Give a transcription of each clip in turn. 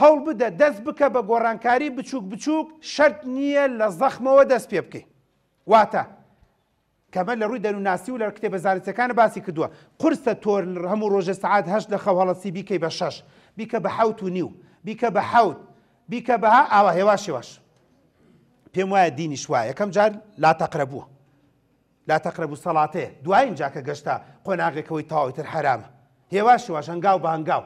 هەوڵ بدە دەست بکە بە گۆڕانکاری بچووک بچووک شەرت نییە لە زەخمەوە دەست پێ بکەین واتە کەمە لە ڕووی دەنوناسی و لە کتێب بەزارەتەکان باسی کردووە قرسە تۆر هەموو ڕۆژە سعات هەشت لە خەوڵەسی بیکەی بە شەش بیکە بە حوت و نیو بیکە بە حوت بیکە بەها ئاوا هێواشێواش پێم وایە دینی شوایە یەکەم جار لا تەقرەبووە لا تەقرەبوو سەڵاتێ دوای اینجا کە گەشتا قۆناغێکەوەی تاوایتر حرامە هێواشێواش هەنگاو بە هەنگاو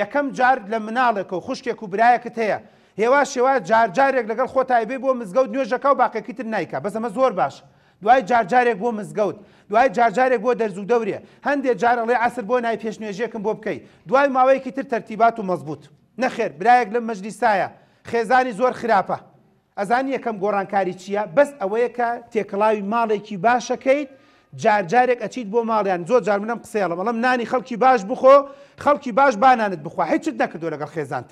یەکەم جار لە مناڵێک و خوشکێک و برایەکت هەیە هێوا شێوا جارجارێک لەگەڵ خۆ تایبێ بۆ مزگەوت نوێژەکە و باقیەکەتر نیکە بەس ئەمە زۆر باش دوای جارجارێک بۆ مزگەوت دوای جارجارێک بۆ دەرزوو دەورێ هەندێک جارەڵێ ئاسر بۆ نای پێشنێژێکم بۆ بکەیت دوای ماوەیەکی تر تەرتیبات و مەزبوط نەخێر برایەک لەم مەجلیسایە خێزانی زۆر خراپە ئەزان یەکەم گۆڕانکاری چییە بەس ئەوەیە کە تێکەڵاوی ماڵێکی باشەکەیت جارجارێک ئەچیت بۆ ماڵیان زۆ جار منم قسەڵە بەڵام نانی خەڵکی باش بخۆ خەڵکی باش بانانت بخوا هیچت نەکردو لەگەڵ خێزانت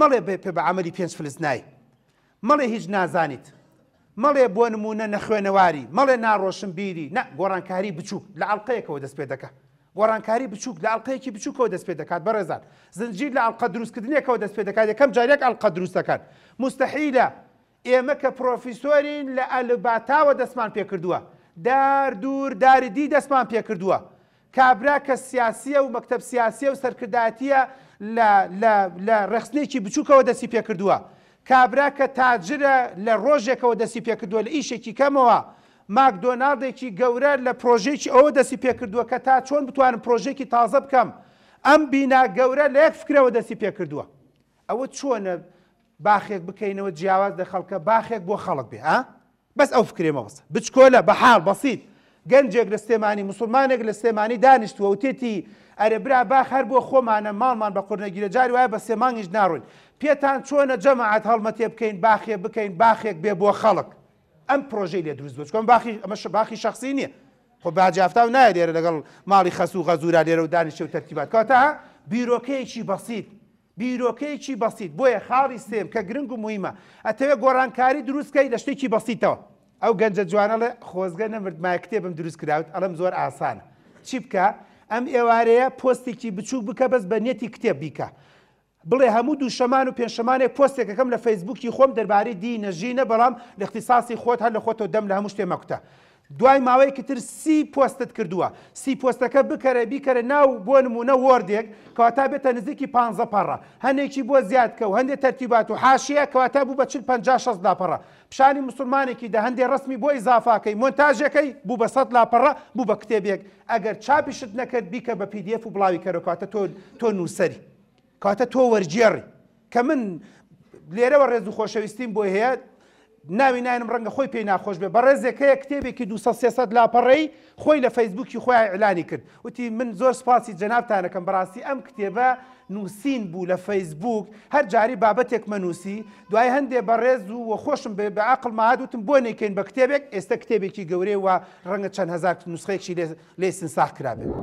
مەڵێ بێ پێ بە عملی پێنج فلس نایی مەڵێ هیچ نازانیت مەڵێ بۆ نمونە نەخوێنەواری مەڵێ ناڕۆشن بیری نە گۆڕانکاری بچوو لە ئەڵلقەیەکەوە دەست پێ دەکە گۆڕانکاری بچووک لە ئەڵلقەیەکی بچووکەوە دەست پێ دەکات بەڕێزان زنجیر لە ئەڵلقە دروستکردنیەکەوە دەست پێ دەکات یەکەم جارێک ئەڵلقە دروستەکان مستحیلە ئێمە کە پرۆفیسۆرین لە ئەلباتاوە دەستمان پێ کردووە دار دوور داردی دەستمان پێ کردووە کابرا کە سیاسیە و مەکتب سیاسیە و سەرکردایەتە لە ڕخستنێکی بچووکەوە دەستی پێ کردووە کابرا کە تاجرە لە ڕۆژێکەوە دەستی پێ کردووە لە ئیشێکی کەمەوە ماکدۆناردێکی گەورە لە پرۆژێکی ئەوە دەستی پێ کردووە کە تا چۆن بتوانم پرۆژێکی تازە بکەم ئەم بینا گەورە لە یەک فکرەوە دەستی پێ کردووە ئەوە چۆنە باخێک بکەینەوە جیاواز لە خەڵکە باخێک بۆ خەڵک بێ ها؟ بەس ئەو فکرێ مەبست بچکۆلە بە حال بەسییت گەنجێک لە سێمانی مسلمانێک لە سێمانی دانیشتوە وتێتی ئەرەبرا با هەر بۆ خۆمانە ماڵمان بە قورنەگیرە جاری وایە بە سێمانیش ناڕوین پێتان چۆنە جەماعات هەڵمەتێ بکەین باخێ بکەین باخێک بێ بۆ خەڵک ئەم پرۆژەی لێ دروست بچکۆم باخی ئەمە باخی شخصی نییە خۆ باجیافتا و نایە لێرە لەگەڵ ماڵی خەسوو غەزورا لێرە و دانیشتە و تەرتیبات کاتە بیرۆکەیەکی بەسییت بیرۆکەیەکی بەسییت بۆیە خاڵی سێم کە گرنگ و مویمە ئەتەوێ گۆڕانکاری دروستکەی لە شتێکی بەسییتەوە ئەو گەنجە جوانە لە خۆزگە نەمرد ماکتێبم دروست کراوت ئەلم زۆر ئاسانە چی بکە ئەم ئێوارەیە پۆستێکی بچوو بکە بەس بە نێتی کتێب بیکە بڵێ هەموو دوو شەمان و پێشەمانێک پۆستێکەکەم لە فەیسبوکی خۆم دەربارەی دی نەژینە بەڵام لە اختصاسی خۆت هەر لە خۆتەوە دەم لە هەموو شتێمەکوتە دوای ماوەیەکی تر سی پۆستت کردووە سی پۆستەکە بکەرە بیکەرە ناو بۆ نمونە وردێک کەواتا بێتە نزیکی پ پەڕە هەندێکی بۆ زیادکە و هەندێک تەرتیبات و حاشەیە کەواتا بوو بە چ 50 داپەڕە پیشانی مسلمانێکی دە هەندێک ڕستمی بۆ ئیزافاکەی مۆنتاژەکەی بوو بە سەد لاپەڕە بوو بە کتێبێک ئەگەر چاپیشت نەکرد بیکە بە پیدF و بڵاوی کەرەکاتە تۆ تۆ نووسری کاتە تۆ وەرجێڕی کە من لێرەوە ڕێز و خۆشەویستیم بۆ هەیە ناوی ناینم ڕەنگە خۆی پێی ناخۆش بێ بەڕێزێکەیە کتێبێکی 200 لاپەڕی خۆی لە فەیسبوکی خۆی ئەلانی کرد وتی من زۆر سپاسی جەنابتانەکەم بەڕاستی ئەم کتێبە نووسین بوو لە فەیسبوک هەر جاری بابەتێک مەنووسی دوای هەندێ بەڕێز و وەخۆشم بێ بە عقل مادوتم بۆ نێکەین بە کتێبێک ئێستا کتێبێکی گەورەی و ڕەنگە چەند هزار نوسخێکی لێ سنساح کرابێت.